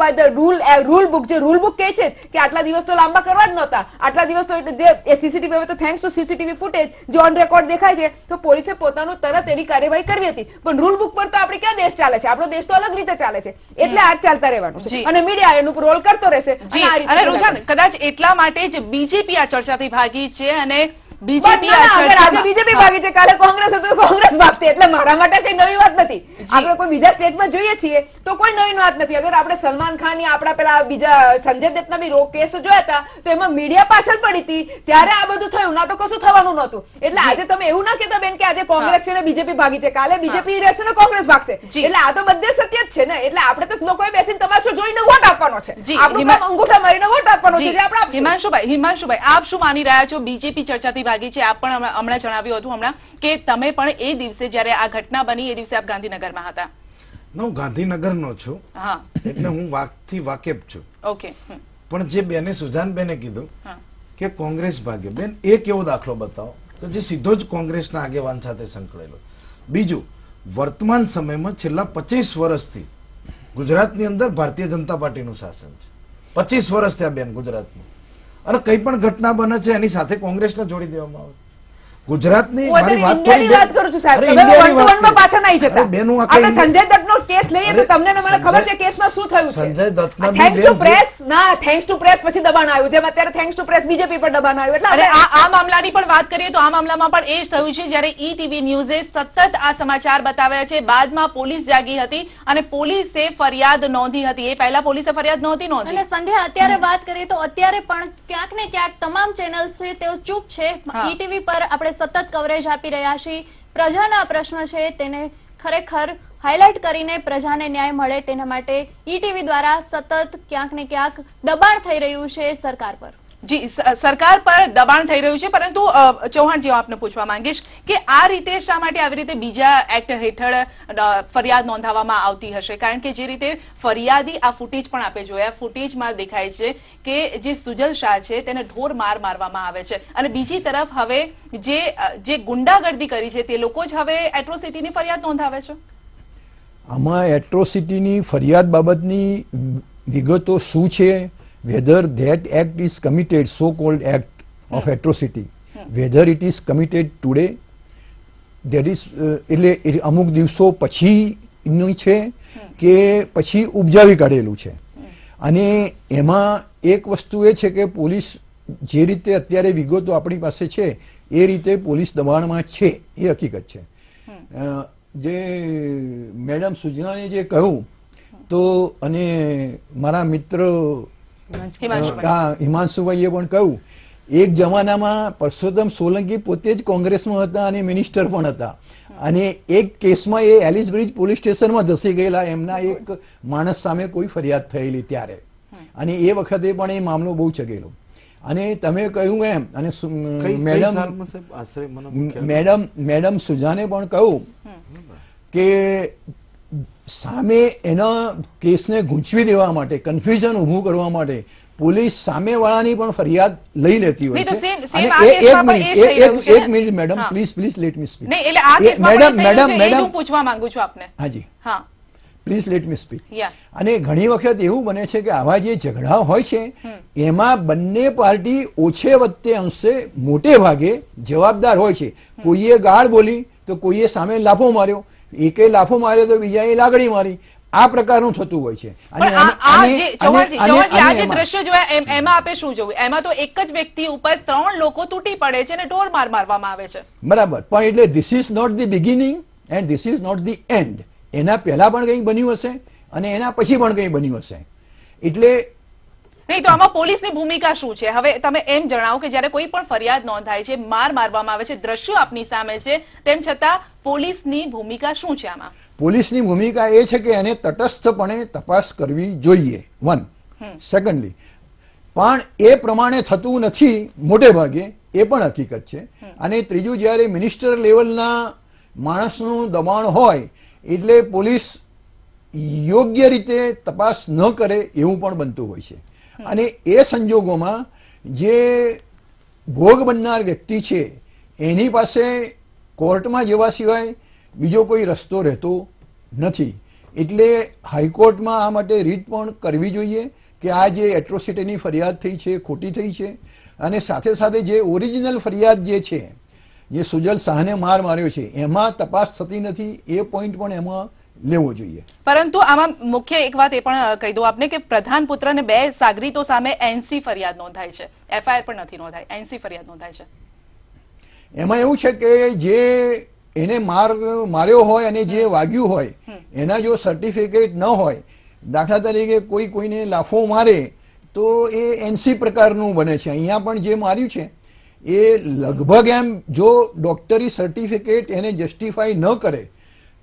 By the rule rule book જે rule book કહે છે કે આટલા દિવસ તો લાંબા કરવા જ નહોતા આટલા દિવસ તો જે સીસીટીવી હવે તો થેન્ક્સ ટુ સીસીટીવી ફૂટેજ જે ઓન રેકોર્ડ દેખાય છે તો પોલીસે પોતાનું તરત એની કાર્યવાહી કરવી હતી પણ રૂલ બુક પર તો આપણે ક્યાં દેશ ચાલે છે આપણો દેશ તો અલગ રીતે ચાલે છે એટલે આ ચાલતા રહેવાનું છે અને મીડિયા એનું રોલ કરતો રહેશે અને રોજાન કદાચ એટલા માટે જ બીજેપી આ ચર્ચાથી ભાગી છે અને બીજેપી આજે બીજેપી ભાગી છે કાલે કોંગ્રેસ હતું કોંગ્રેસ ભાગતી એટલે મારા માટે કઈ નવી વાત નથી આપણે કોઈ બીજા સ્ટેટમાં જોઈએ છીએ તો કોઈ નવી વાત નથી અગર આપણે સલમાન ખાન આપણા પેલા બીજા સંજય દત્તના બી રોગ કેસ જોયા હતા તો એમાં મીડિયા પાછળ પડી હતી ત્યારે આ બધું થયું ના તો કશું થવાનું નહોતું એટલે આજે તમે એવું ના કહેતા બેન કે આજે કોંગ્રેસ છે ને બીજેપી ભાગી છે કાલે બીજેપી રહેશે ને કોંગ્રેસ ભાગશે એટલે આ તો બધે સત્ય જ છે ને એટલે આપણે તો લોકોએ બેસીને તમારો જોઈને વોટ આપવાનો છે આપણું કામ અંગૂઠા મારીને વોટ આપવાનો છે જે આપણે હિમાંશુભાઈ હિમાંશુભાઈ આપ શું માની રહ્યા છો બીજેપી ચર્ચાથી ભાગી છે આપ પણ હમણાં જણાવ્યું હતું હમણાં કે તમે પણ એ દિવસે જ્યારે આ ઘટના બની એ દિવસે આપ ગાંધીનગરમાં વિસ્તારમાં હતા હું નો છું એટલે હું વાક થી વાકેફ છું ઓકે પણ જે બેને સુજાન બેને કીધું કે કોંગ્રેસ ભાગ્ય બેન એક એવો દાખલો બતાવો કે જે સીધો જ કોંગ્રેસના આગેવાન સાથે સંકળાયેલો બીજું વર્તમાન સમયમાં છેલ્લા પચીસ વર્ષથી ગુજરાતની અંદર ભારતીય જનતા પાર્ટીનું શાસન છે પચીસ વર્ષ થયા બેન ગુજરાતનું અને કઈ પણ ઘટના બને છે એની સાથે કોંગ્રેસને જોડી દેવામાં આવે ગુજરાતની મારી વાત તો વાત કરું છું સાહેબ તમે વન માં પાછા નહીં જતા બેનું આપણે સંજય દત્તનો કેસ લઈએ તો તમને મને ખબર છે કેસમાં શું થયું છે સંજય દત્તના થેન્ક્સ ટુ પ્રેસ ના થેન્ક્સ ટુ પ્રેસ પછી દબાણ આવ્યું જેમ અત્યારે થેન્ક્સ ટુ પ્રેસ બીજેપી પર દબાણ આવ્યું એટલે આ આ મામલાની પણ વાત કરીએ તો આ મામલામાં પણ એ જ થયું છે જ્યારે ઈ e ટીવી ન્યૂઝે સતત આ સમાચાર બતાવ્યા છે બાદમાં પોલીસ જાગી હતી અને પોલીસે ફરિયાદ નોંધી હતી એ પહેલા પોલીસે ફરિયાદ નોંધી નોંધી એટલે સંધ્યા અત્યારે વાત કરીએ તો અત્યારે પણ ક્યાંક ને ક્યાંક તમામ ચેનલ્સ છે તેઓ ચૂપ છે ઈ ટીવી e પર આપણે આપણે સતત કવરેજ આપી રહ્યા છીએ પ્રજાના પ્રશ્ન છે તેને ખરેખર હાઇલાઇટ કરીને પ્રજાને ન્યાય મળે તેના માટે ઈટીવી e દ્વારા સતત ક્યાંક ને ક્યાંક દબાણ થઈ રહ્યું છે સરકાર પર જી સરકાર પર દબાણ થઈ રહ્યું છે પરંતુ ચૌહાણ ચૌહાણજી આપને પૂછવા માંગીશ કે આ રીતે શા માટે આવી રીતે બીજા એક્ટ હેઠળ ફરિયાદ નોંધાવવામાં આવતી હશે કારણ કે જે રીતે ફરિયાદી આ ફૂટેજ પણ આપે જોયા ફૂટેજમાં દેખાય છે કે જે સુજલ શાહ છે તેને ઢોર માર મારવામાં આવે છે અને બીજી તરફ હવે જે જે ગુંડાગર્દી કરી છે તે લોકો જ હવે એટ્રોસિટીની ફરિયાદ નોંધાવે છે આમાં એટ્રોસિટીની ફરિયાદ બાબતની વિગતો શું છે whether that act is committed, so-called act of hmm. atrocity, hmm. whether it is committed today, that is uh, એટલે અમુક દિવસો પછીનું છે hmm. કે પછી ઉપજાવી કાઢેલું છે અને એમાં એક વસ્તુ એ છે કે પોલીસ જે રીતે અત્યારે વિગતો આપણી પાસે છે એ રીતે પોલીસ દબાણમાં છે એ હકીકત છે જે મેડમ સુજનાને જે કહ્યું તો અને મારા મિત્ર હિમાંશુભાઈએ પણ કહ્યું એક જમાનામાં પરસોત્તમ સોલંકી પોતે જ કોંગ્રેસમાં હતા અને મિનિસ્ટર પણ હતા અને એક કેસમાં એ એલિસ બ્રિજ પોલીસ સ્ટેશનમાં ધસી ગયેલા એમના એક માણસ સામે કોઈ ફરિયાદ થયેલી ત્યારે અને એ વખતે પણ એ મામલો બહુ ચગેલો અને તમે કહ્યું એમ અને મેડમ મેડમ મેડમ સુજાને પણ કહ્યું કે સામે એના કેસને ગૂંચવી દેવા માટે કન્ફ્યુઝન ઊભું કરવા માટે પોલીસ સામે વાળાની પણ ફરિયાદ લઈ લેતી હોય છે અને એક મિનિટ એક minute madam please please let me speak madam madam madam પૂછવા માંગુ છું આપને હાજી પ્લીઝ લેટ મી સ્પીક અને ઘણી વખત એવું બને છે કે આવા જે ઝઘડા હોય છે એમાં બંને પાર્ટી ઓછે વત્તે અંશે મોટે ભાગે જવાબદાર હોય છે કોઈએ ગાળ બોલી તો કોઈએ સામે લાફો માર્યો એકે લાફો માર્યો તો બીજા એ લાગણી મારી આ પ્રકારનું થતું હોય છે આજે એમાં આપે શું જોયું એમાં તો એક જ વ્યક્તિ ઉપર ત્રણ લોકો તૂટી પડે છે અને ઢોર માર મારવામાં આવે છે બરાબર પણ એટલે this is not the beginning and this is not the end એના પહેલા પણ કંઈક બન્યું હશે અને એના પછી પણ કંઈ બન્યું હશે એટલે નહીં તો આમાં પોલીસની ભૂમિકા શું છે હવે તમે એમ જણાવો કે જ્યારે કોઈ પણ ફરિયાદ નોંધાય છે માર મારવામાં આવે છે દ્રશ્યો આપની સામે છે તેમ છતાં પોલીસની ભૂમિકા શું છે આમાં પોલીસની ભૂમિકા એ છે કે એને તટસ્થપણે તપાસ કરવી જોઈએ વન સેકન્ડલી પણ એ પ્રમાણે થતું નથી મોટે ભાગે એ પણ હકીકત છે અને ત્રીજું જ્યારે મિનિસ્ટર લેવલના માણસનું દબાણ હોય એટલે પોલીસ યોગ્ય રીતે તપાસ ન કરે એવું પણ બનતું હોય છે અને એ સંજોગોમાં જે ભોગ બનનાર વ્યક્તિ છે એની પાસે કોર્ટમાં જવા સિવાય બીજો કોઈ રસ્તો રહેતો નથી એટલે હાઈકોર્ટમાં આ માટે રીત પણ કરવી જોઈએ કે આ જે એટ્રોસિટીની ફરિયાદ થઈ છે ખોટી થઈ છે અને સાથે સાથે જે ઓરિજિનલ ફરિયાદ જે છે જે સુજલ શાહને માર માર્યો છે એમાં તપાસ થતી નથી એ પોઈન્ટ પણ એમાં લેવો જોઈએ પરંતુ આમાં મુખ્ય એક વાત એ પણ કહી દઉં આપને કે પ્રધાન પુત્રને બે સાગરીતો સામે એનસી ફરિયાદ નોંધાઈ છે એફઆઈઆર પણ નથી નોંધાઈ એનસી ફરિયાદ નોંધાઈ છે એમાં એવું છે કે જે એને માર માર્યો હોય અને જે વાગ્યું હોય એના જો સર્ટિફિકેટ ન હોય દાખલા તરીકે કોઈ કોઈને લાફો મારે તો એ એનસી પ્રકારનું બને છે અહીંયા પણ જે માર્યું છે એ લગભગ એમ જો ડોક્ટરી સર્ટિફિકેટ એને જસ્ટિફાઈ ન કરે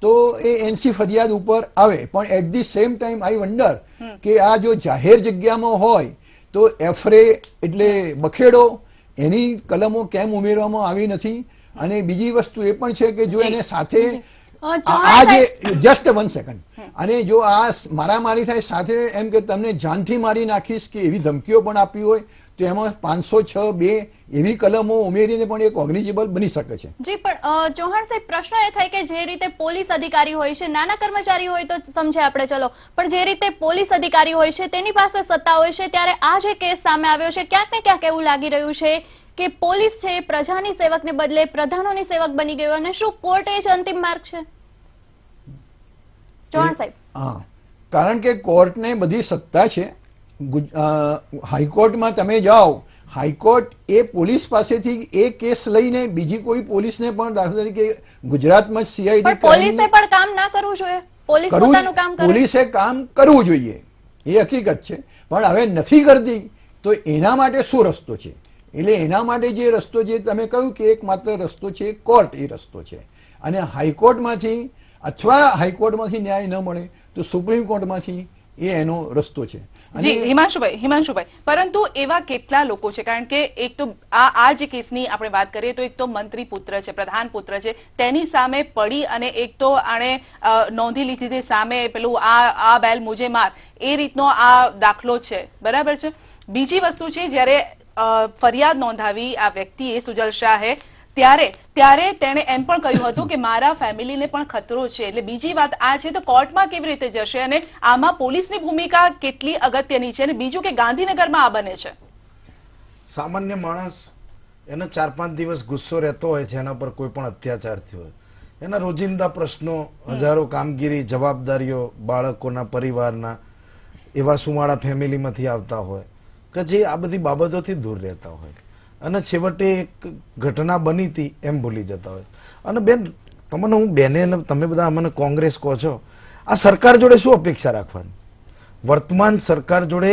તો એ એનસી ફરિયાદ ઉપર આવે પણ at the same time I wonder કે આ જો જાહેર જગ્યામાં હોય તો એફરે એટલે બખેડો એની કલમો કેમ ઉમેરવામાં આવી નથી અને બીજી વસ્તુ એ પણ છે કે જો એને સાથે આ જસ્ટ વન સેકન્ડ અને જો આ મારામારી થાય સાથે એમ કે તમને જાનથી મારી નાખીશ કે એવી ધમકીઓ પણ આપી હોય તો એમાં પાંચસો છ બે એવી કલમો ઉમેરીને પણ એક ઓગ્નિજેબલ બની શકે છે જી પણ ચૌહાણ સાહેબ પ્રશ્ન એ થાય કે જે રીતે પોલીસ અધિકારી હોય છે નાના કર્મચારી હોય તો સમજે આપણે ચલો પણ જે રીતે પોલીસ અધિકારી હોય છે તેની પાસે સત્તા હોય છે ત્યારે આ જે કેસ સામે આવ્યો છે ક્યાંક ને ક્યાંક એવું લાગી રહ્યું છે કે પોલીસ છે એ પ્રજાની સેવકને બદલે પ્રધાનોની સેવક બની ગયો અને શું કોર્ટ એ જ અંતિમ માર્ગ છે ચૌહાણ સાહેબ હા કારણ કે કોર્ટને બધી સત્તા છે હાઈકોર્ટમાં તમે જાઓ હાઈકોર્ટ એ પોલીસ પાસેથી એ કેસ લઈને બીજી કોઈ પોલીસને પણ દાખલા તરીકે ગુજરાતમાં સીઆઈડી પોલીસે પણ કામ ના કરવું જોઈએ પોલીસે કામ કરવું જોઈએ એ હકીકત છે પણ હવે નથી કરતી તો એના માટે શું રસ્તો છે એટલે એના માટે જે રસ્તો જે તમે કહ્યું કે એકમાત્ર રસ્તો છે કોર્ટ એ રસ્તો છે અને હાઈકોર્ટમાંથી અથવા હાઈકોર્ટમાંથી ન્યાય ન મળે તો સુપ્રીમ કોર્ટમાંથી એ એનો રસ્તો છે જી હિમાંશુભાઈ હિમાંશુભાઈ પરંતુ એવા કેટલા લોકો છે કારણ કે એક તો આ આ જે કેસની આપણે વાત કરીએ તો એક તો મંત્રી પુત્ર છે પ્રધાન પુત્ર છે તેની સામે પડી અને એક તો આણે નોંધી લીધી તે સામે પેલું આ આ બેલ મુજે માર એ રીતનો આ દાખલો છે બરાબર છે બીજી વસ્તુ છે જ્યારે ફરિયાદ નોંધાવી આ વ્યક્તિએ સુજલ શાહે ત્યારે ત્યારે તેણે એમ પણ કહ્યું હતું કે મારા ફેમિલીને પણ ખતરો છે એટલે બીજી વાત આ છે તો કોર્ટમાં કેવી રીતે જશે અને આમાં પોલીસની ભૂમિકા કેટલી અગત્યની છે અને બીજું કે ગાંધીનગરમાં આ બને છે સામાન્ય માણસ એને ચાર પાંચ દિવસ ગુસ્સો રહેતો હોય છે એના પર કોઈ પણ અત્યાચાર થયો હોય એના રોજિંદા પ્રશ્નો હજારો કામગીરી જવાબદારીઓ બાળકોના પરિવારના એવા સુમાળા ફેમિલીમાંથી આવતા હોય કે જે આ બધી બાબતોથી દૂર રહેતા હોય અને છેવટે એક ઘટના બની હતી એમ ભૂલી જતા હોય અને બેન તમને હું બેને તમે બધા મને કોંગ્રેસ કહો છો આ સરકાર જોડે શું અપેક્ષા રાખવાની વર્તમાન સરકાર જોડે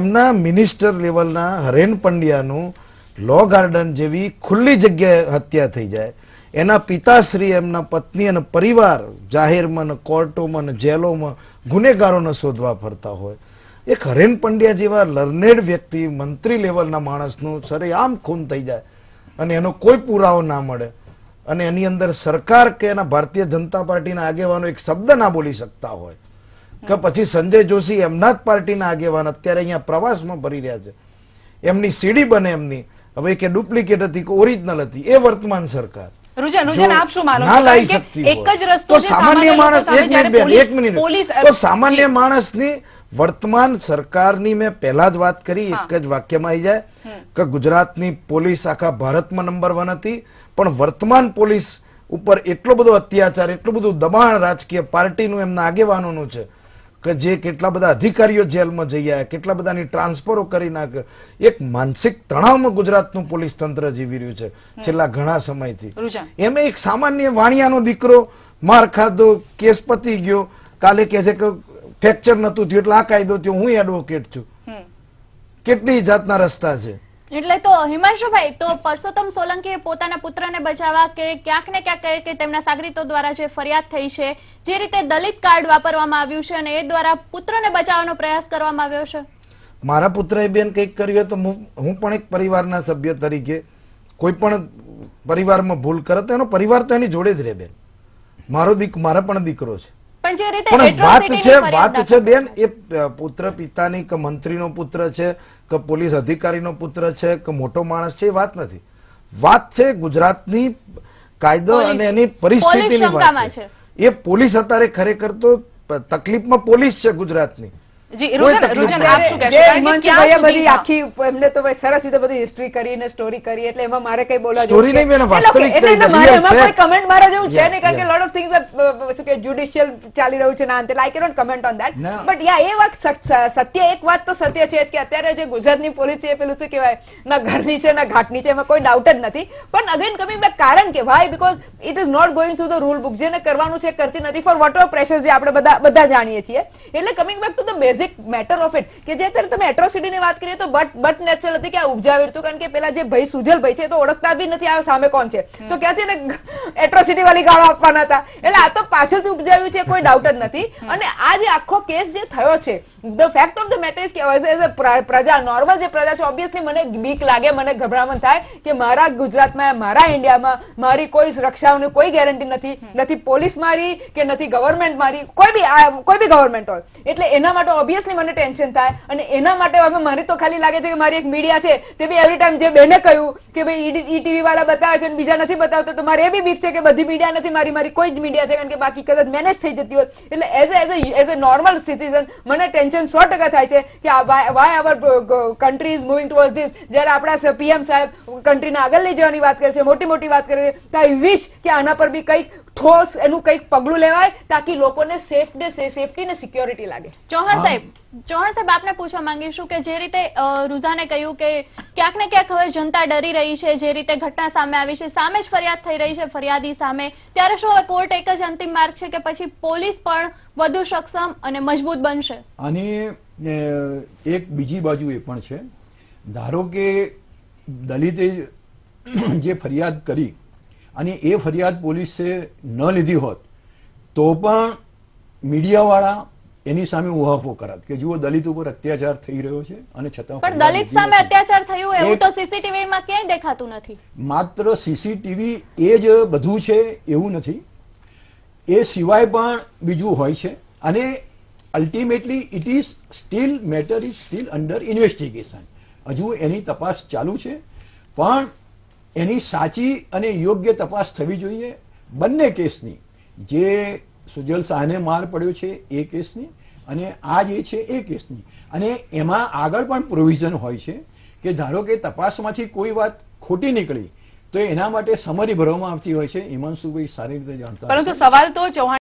એમના મિનિસ્ટર લેવલના હરેન પંડ્યાનું લો ગાર્ડન જેવી ખુલ્લી જગ્યાએ હત્યા થઈ જાય એના પિતાશ્રી એમના પત્ની અને પરિવાર જાહેરમાં કોર્ટોમાં જેલોમાં ગુનેગારોને શોધવા ફરતા હોય એક હરેન પંડ્યા જેવા લર્નેડ વ્યક્તિ મંત્રી લેવલના માણસનું સરેઆમ ખૂન થઈ જાય અને એનો કોઈ પુરાવો ના મળે અને એની અંદર સરકાર કે એના ભારતીય જનતા પાર્ટીના આગેવાનો એક શબ્દ ના બોલી શકતા હોય કે પછી સંજય જોશી એમના જ પાર્ટીના આગેવાન અત્યારે અહીંયા પ્રવાસમાં ભરી રહ્યા છે એમની સીડી બને એમની હવે કે ડુપ્લિકેટ હતી કે ઓરિજિનલ હતી એ વર્તમાન સરકાર રુજન એક જ રસ્તો સામાન્ય માણસ એક મિનિટ એક મિનિટ સામાન્ય માણસની વર્તમાન સરકારની મેં પહેલા જ વાત કરી એક જ વાક્યમાં આવી જાય કે ગુજરાતની પોલીસ આખા ભારતમાં નંબર વન હતી પણ વર્તમાન પોલીસ ઉપર એટલો બધો અત્યાચાર એટલું બધું દબાણ રાજકીય પાર્ટીનું એમના આગેવાનોનું છે કે જે કેટલા બધા અધિકારીઓ જેલમાં જઈ આવ્યા કેટલા બધાની ટ્રાન્સફરો કરી નાખે એક માનસિક તણાવમાં ગુજરાતનું પોલીસ તંત્ર જીવી રહ્યું છે છેલ્લા ઘણા સમયથી એમ એક સામાન્ય વાણિયાનો દીકરો માર ખાધો કેસ પતી ગયો કાલે કે છે કે ફેક્ચર નતું થયું એટલે આ કાયદો થયો હું એડવોકેટ છું કેટલી જાતના રસ્તા છે એટલે તો હિમાંશુભાઈ તો પરસોત્તમ સોલંકી પોતાના પુત્રને બચાવવા કે ક્યાંક ને ક્યાંક કે તેમના સાગરીતો દ્વારા જે ફરિયાદ થઈ છે જે રીતે દલિત કાર્ડ વાપરવામાં આવ્યું છે અને એ દ્વારા પુત્રને બચાવવાનો પ્રયાસ કરવામાં આવ્યો છે મારા પુત્રએ બેન કંઈક કર્યું તો હું પણ એક પરિવારના સભ્ય તરીકે કોઈ પણ પરિવારમાં ભૂલ કરે તો એનો પરિવાર તો એની જોડે જ રહે બેન મારો દીક મારા પણ દીકરો છે પણ જે વાત છે વાત છે બેન એ પુત્ર પિતાની કે મંત્રીનો પુત્ર છે કે પોલીસ અધિકારીનો પુત્ર છે કે મોટો માણસ છે એ વાત નથી વાત છે ગુજરાતની કાયદો અને એની પરિસ્થિતિની વાત છે એ પોલીસ અત્યારે ખરેખર તો તકલીફમાં પોલીસ છે ગુજરાતની એમાં મારે કઈ બોલવા સ્ટોરી નહીં મેં વાસ્તવિક ચાલી રહ્યું છે ના અંતે comment on that but yeah એ વાત સત્ય એક વાત તો સત્ય છે કે અત્યારે જે ગુજરાતની પોલીસ છે પેલું શું કેવાય ના ઘરની છે ના ઘાટની છે એમાં કોઈ ડાઉટ જ નથી પણ અગેન કમિંગ બેક કારણ કે why because it is not going through the rule book જેને કરવાનું છે કરતી નથી ફોર વોટ ઓવર પ્રેશર જે આપણે બધા બધા જાણીએ છીએ એટલે coming back to the base basic matter of it કે જે અત્યારે તમે એટ્રોસિટીની વાત કરીએ તો બટ બટ નેચરલ હતી કે આ ઉપજાવ્યું હતું કારણ કે પેલા જે ભાઈ સુજલ ભાઈ છે તો ઓળખતા બી નથી આ સામે કોણ છે તો ક્યાં છે એટ્રોસિટી વાળી ગાળો આપવાના હતા એટલે આ તો પાછળથી ઉપજાવ્યું છે કોઈ ડાઉટ જ નથી અને આ જે આખો કેસ જે થયો છે the fact of the matter is કે એઝ અ પ્રજા નોર્મલ જે પ્રજા છે ઓબ્વિયસલી મને બીક લાગે મને ગભરામણ થાય કે મારા ગુજરાતમાં મારા ઇન્ડિયામાં મારી કોઈ રક્ષાઓની કોઈ ગેરંટી નથી નથી પોલીસ મારી કે નથી ગવર્મેન્ટ મારી કોઈ બી કોઈ બી ગવર્મેન્ટ હોય એટલે એના માટે ઓબ્વિયસલી મને ટેન્શન થાય અને એના માટે હવે મને તો ખાલી લાગે છે કે મારી એક મીડિયા છે તે બી એવરી ટાઈમ જે બેને કહ્યું કે ભાઈ ઈ ટીવી વાળા બતાવે છે બીજા નથી બતાવતા તો મારે એ બી બીક છે કે બધી મીડિયા નથી મારી મારી કોઈ જ મીડિયા છે કારણ કે બાકી કદાચ મેનેજ થઈ જતી હોય એટલે as as as a normal citizen મને ટેન્શન સો ટકા થાય છે કે આ why our country is moving toward this જ્યારે આપણા પીએમ સાહેબ કન્ટ્રીને આગળ લઈ જવાની વાત કરે છે મોટી મોટી વાત કરે છે તો આઈ વિશ કે આના પર બી કંઈક ઠોસ એનું કંઈક પગલું લેવાય તાકી લોકોને સેફ ને સેફટી ને સિક્યોરિટી લાગે ચૌહાણ સાહેબ ચૌહાણ સાહેબ આપને પૂછવા માંગીશું કે જે રીતે રુઝાને કહ્યું કે ક્યાંક ને ક્યાંક હવે જનતા ડરી રહી છે જે રીતે ઘટના સામે આવી છે સામે જ ફરિયાદ થઈ રહી છે ફરિયાદી સામે ત્યારે શું હવે કોર્ટ એક જ અંતિમ માર્ગ છે કે પછી પોલીસ પણ વધુ સક્ષમ અને મજબૂત બનશે અને એક બીજી બાજુ એ પણ છે ધારો કે દલિતે જે ફરિયાદ કરી અને એ ફરિયાદ પોલીસે ન લીધી હોત તો પણ મીડિયાવાળા એની સામે ઉહાફો કરત કે જુઓ દલિત ઉપર અત્યાચાર થઈ રહ્યો છે અને છતાં પણ દલિત સામે અત્યાચાર થયો એવું તો સીસીટીવી માં ક્યાંય દેખાતું નથી માત્ર સીસીટીવી એ જ બધું છે એવું નથી એ સિવાય પણ બીજું હોય છે અને ultimately it is still matter is still under investigation હજુ એની તપાસ ચાલુ છે પણ એની સાચી અને યોગ્ય તપાસ થવી જોઈએ બંને કેસની જે સુજલ શાહને માર પડ્યો છે એ કેસની અને આ જે છે એ કેસની અને એમાં આગળ પણ પ્રોવિઝન હોય છે કે ધારો કે તપાસમાંથી કોઈ વાત ખોટી નીકળી તો એના માટે સમરી ભરવામાં આવતી હોય છે હિમાંશુભાઈ સારી રીતે જાણતા પરંતુ સવાલ તો ચૌહાણ